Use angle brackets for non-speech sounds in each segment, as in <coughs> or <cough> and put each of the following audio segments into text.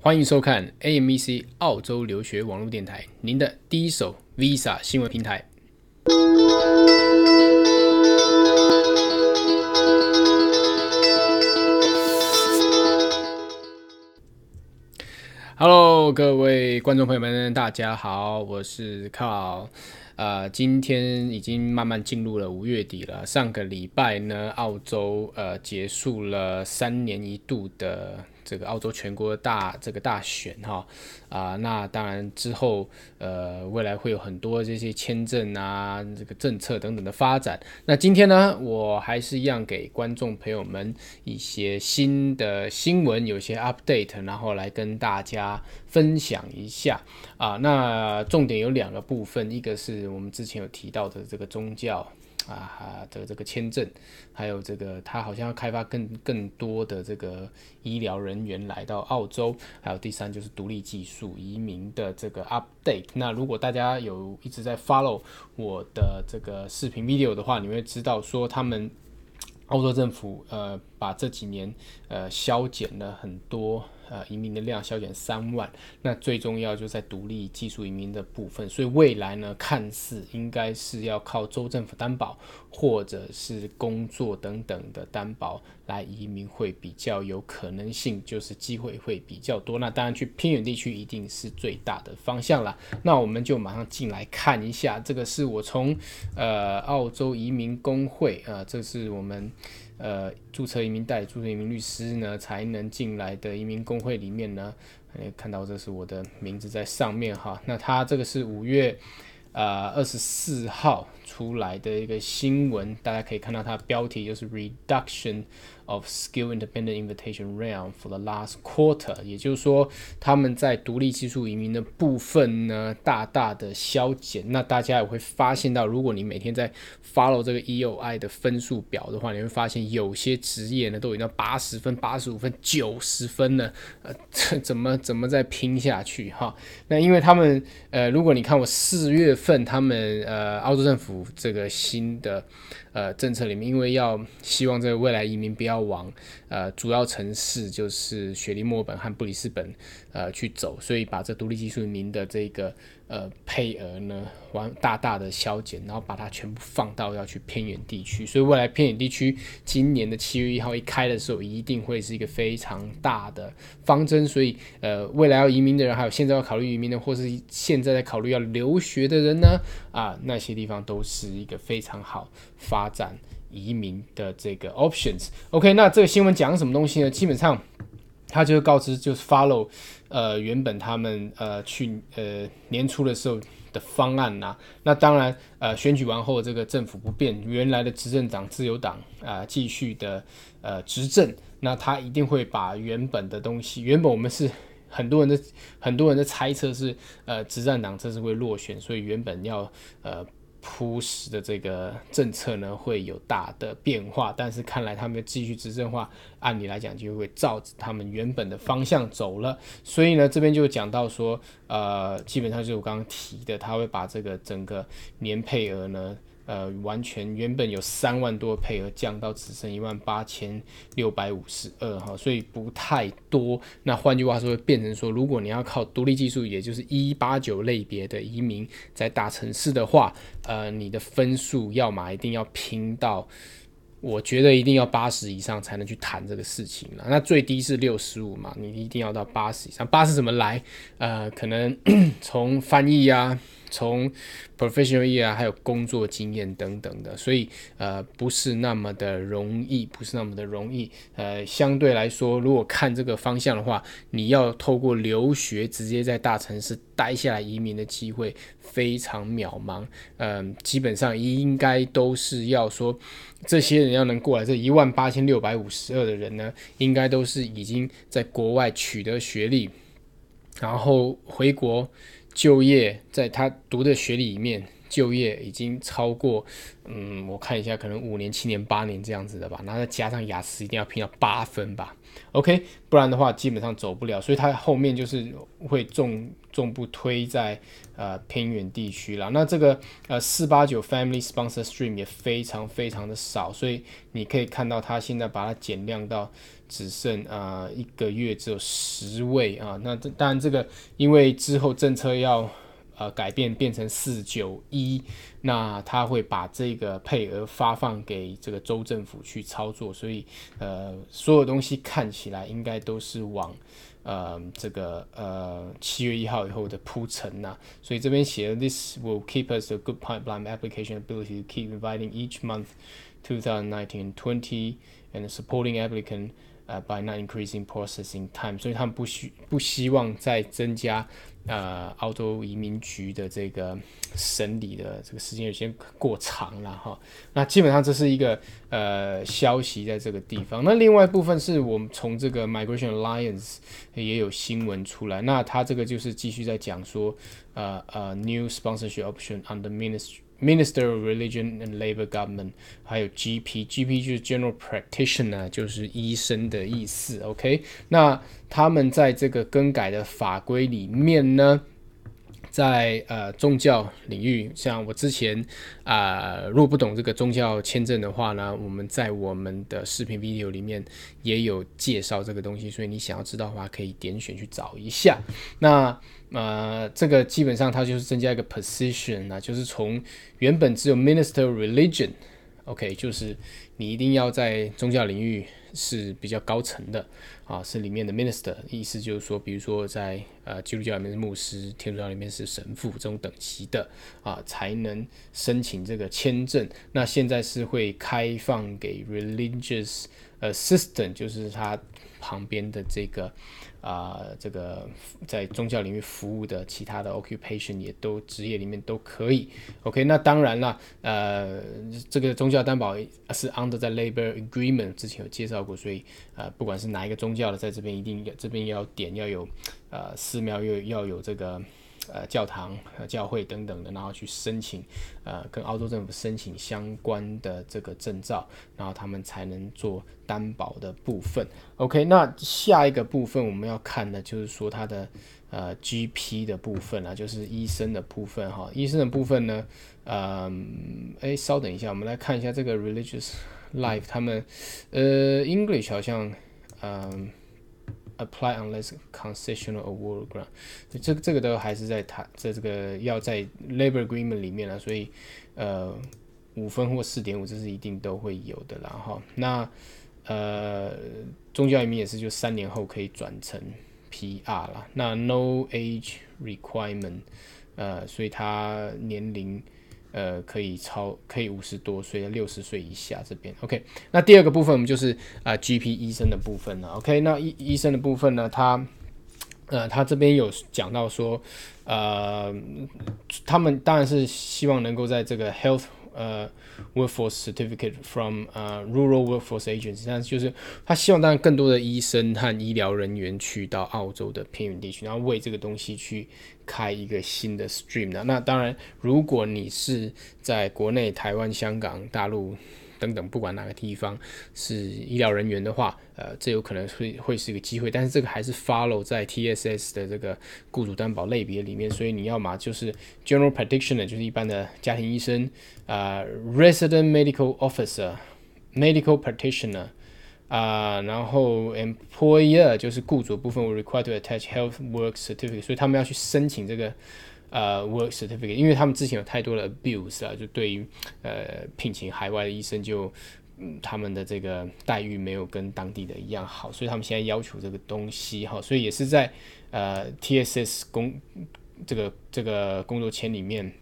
欢迎收看 AMEC 澳洲留学网络电台，您的第一手 Visa 新闻平台。Hello，各位观众朋友们，大家好，我是 Carl。呃，今天已经慢慢进入了五月底了。上个礼拜呢，澳洲呃结束了三年一度的。这个澳洲全国大这个大选哈啊，那当然之后呃未来会有很多这些签证啊这个政策等等的发展。那今天呢，我还是一样给观众朋友们一些新的新闻，有些 update，然后来跟大家分享一下啊。那重点有两个部分，一个是我们之前有提到的这个宗教。啊，的这个签证，还有这个，他好像要开发更更多的这个医疗人员来到澳洲。还有第三就是独立技术移民的这个 update。那如果大家有一直在 follow 我的这个视频 video 的话，你会知道说他们澳洲政府呃。把这几年呃削减了很多呃移民的量，削减三万。那最重要就在独立技术移民的部分，所以未来呢，看似应该是要靠州政府担保，或者是工作等等的担保来移民会比较有可能性，就是机会会比较多。那当然去偏远地区一定是最大的方向了。那我们就马上进来看一下，这个是我从呃澳洲移民工会啊，这是我们。呃，注册移民代理、注册移民律师呢，才能进来的移民工会里面呢。哎，看到这是我的名字在上面哈。那它这个是五月呃二十四号出来的一个新闻，大家可以看到它标题就是 Reduction。Of s k i l l independent invitation round for the last quarter，也就是说，他们在独立技术移民的部分呢，大大的削减。那大家也会发现到，如果你每天在 follow 这个 EOI 的分数表的话，你会发现有些职业呢都已经到八十分、八十五分、九十分了，呃，这怎么怎么再拼下去哈？那因为他们呃，如果你看我四月份他们呃，澳洲政府这个新的。呃，政策里面，因为要希望这个未来移民不要往呃主要城市，就是雪梨、墨本和布里斯本呃去走，所以把这独立技术移民的这个。呃，配额呢，完大大的削减，然后把它全部放到要去偏远地区，所以未来偏远地区今年的七月一号一开的时候，一定会是一个非常大的方针。所以，呃，未来要移民的人，还有现在要考虑移民的，或是现在在考虑要留学的人呢，啊，那些地方都是一个非常好发展移民的这个 options。OK，那这个新闻讲什么东西呢？基本上。他就告知，就是 follow，呃，原本他们呃去呃年初的时候的方案呐，那当然呃选举完后这个政府不变，原来的执政党自由党啊继续的呃执政，那他一定会把原本的东西，原本我们是很多人的很多人的猜测是呃执政党这次会落选，所以原本要呃。铺实的这个政策呢，会有大的变化，但是看来他们继续执政化，按理来讲就会照着他们原本的方向走了，所以呢，这边就讲到说，呃，基本上就是我刚刚提的，他会把这个整个年配额呢。呃，完全原本有三万多配额，降到只剩一万八千六百五十二哈，所以不太多。那换句话说，会变成说，如果你要靠独立技术，也就是一八九类别的移民，在大城市的话，呃，你的分数要么一定要拼到，我觉得一定要八十以上才能去谈这个事情了。那最低是六十五嘛，你一定要到八十以上。八十怎么来？呃，可能 <coughs> 从翻译呀。从 professional 啊，还有工作经验等等的，所以呃不是那么的容易，不是那么的容易。呃，相对来说，如果看这个方向的话，你要透过留学直接在大城市待下来移民的机会非常渺茫。嗯，基本上应该都是要说，这些人要能过来这一万八千六百五十二的人呢，应该都是已经在国外取得学历，然后回国。就业在他读的学历里面。就业已经超过，嗯，我看一下，可能五年、七年、八年这样子的吧。那再加上雅思一定要拼到八分吧。OK，不然的话基本上走不了。所以它后面就是会重重步推在呃偏远地区了。那这个呃四八九 Family Sponsor Stream 也非常非常的少，所以你可以看到它现在把它减量到只剩啊一个月只有十位啊。那这当然这个因为之后政策要。呃，改变变成四九一，那他会把这个配额发放给这个州政府去操作，所以呃，所有东西看起来应该都是往呃这个呃七月一号以后的铺陈呐。所以这边写的，this will keep us a good pipeline application ability to keep inviting each month 2019 and 20，and supporting applicant uh by not increasing processing time。所以他们不需不希望再增加。呃，澳洲移民局的这个审理的这个时间有些过长了哈。那基本上这是一个呃消息在这个地方。那另外部分是我们从这个 Migration Alliance 也有新闻出来。那他这个就是继续在讲说，呃呃，new sponsorship option under m i n i s t r y Minister of Religion and Labor Government，还有 GP，GP 就是 General Practitioner 就是医生的意思。OK，那他们在这个更改的法规里面呢，在呃宗教领域，像我之前啊，如果不懂这个宗教签证的话呢，我们在我们的视频 video 里面也有介绍这个东西，所以你想要知道的话，可以点选去找一下。那啊，这个基本上它就是增加一个 position 啊，就是从原本只有 minister religion，OK，就是你一定要在宗教领域是比较高层的啊，是里面的 minister，意思就是说，比如说在呃基督教里面是牧师，天主教里面是神父这种等级的啊，才能申请这个签证。那现在是会开放给 religious assistant，就是他。旁边的这个啊，这个在宗教领域服务的其他的 occupation 也都职业里面都可以。OK，那当然了，呃，这个宗教担保是 under 在 labor agreement 之前有介绍过，所以啊，不管是哪一个宗教的，在这边一定这边要点要有，呃，寺庙又要有这个。呃，教堂、呃，教会等等的，然后去申请，呃，跟澳洲政府申请相关的这个证照，然后他们才能做担保的部分。OK，那下一个部分我们要看的就是说他的呃 GP 的部分啊，就是医生的部分哈。医生的部分呢，嗯，哎，稍等一下，我们来看一下这个 religious life，他们呃，English 好像，嗯。Apply unless concessional award g r a n t 这个这个都还是在谈，在这个要在 l a b o r agreement 里面了，所以呃五分或四点五，这是一定都会有的，然后那呃宗教移民也是，就三年后可以转成 PR 了。那 No age requirement，呃，所以他年龄。呃，可以超可以五十多岁、六十岁以下这边，OK。那第二个部分我们就是啊 GP 医生的部分呢，OK。那医医生的部分呢，他呃他这边有讲到说，呃，他们当然是希望能够在这个 health。呃，workforce certificate from 呃 rural workforce agency，但是就是他希望，当然更多的医生和医疗人员去到澳洲的偏远地区，然后为这个东西去开一个新的 stream 那当然，如果你是在国内、台湾、香港、大陆。等等，不管哪个地方是医疗人员的话，呃，这有可能会会是一个机会，但是这个还是 follow 在 TSS 的这个雇主担保类别里面，所以你要嘛就是 general practitioner，就是一般的家庭医生啊，resident medical officer，medical practitioner 啊，然后 employer 就是雇主部分，我 require to attach health work certificate，所以他们要去申请这个。呃，work certificate，因为他们之前有太多的 abuse 啊，就对于呃聘请海外的医生，就他们的这个待遇没有跟当地的一样好，所以他们现在要求这个东西哈，所以也是在呃 TSS 工这个这个工作签里面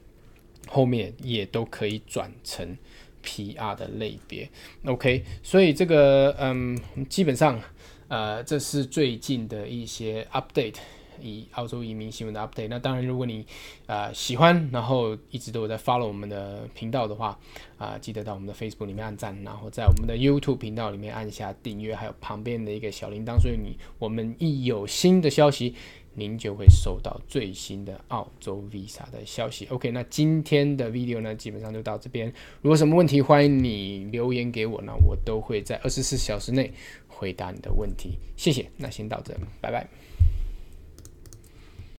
后面也都可以转成 PR 的类别，OK，所以这个嗯基本上呃这是最近的一些 update。以澳洲移民新闻的 update。那当然，如果你啊喜欢，然后一直都有在 follow 我们的频道的话，啊，记得到我们的 Facebook 里面按赞，然后在我们的 YouTube 频道里面按下订阅，还有旁边的一个小铃铛，所以你我们一有新的消息，您就会收到最新的澳洲 visa 的消息。OK，那今天的 video 呢，基本上就到这边。如果什么问题，欢迎你留言给我，呢，我都会在二十四小时内回答你的问题。谢谢，那先到这，拜拜。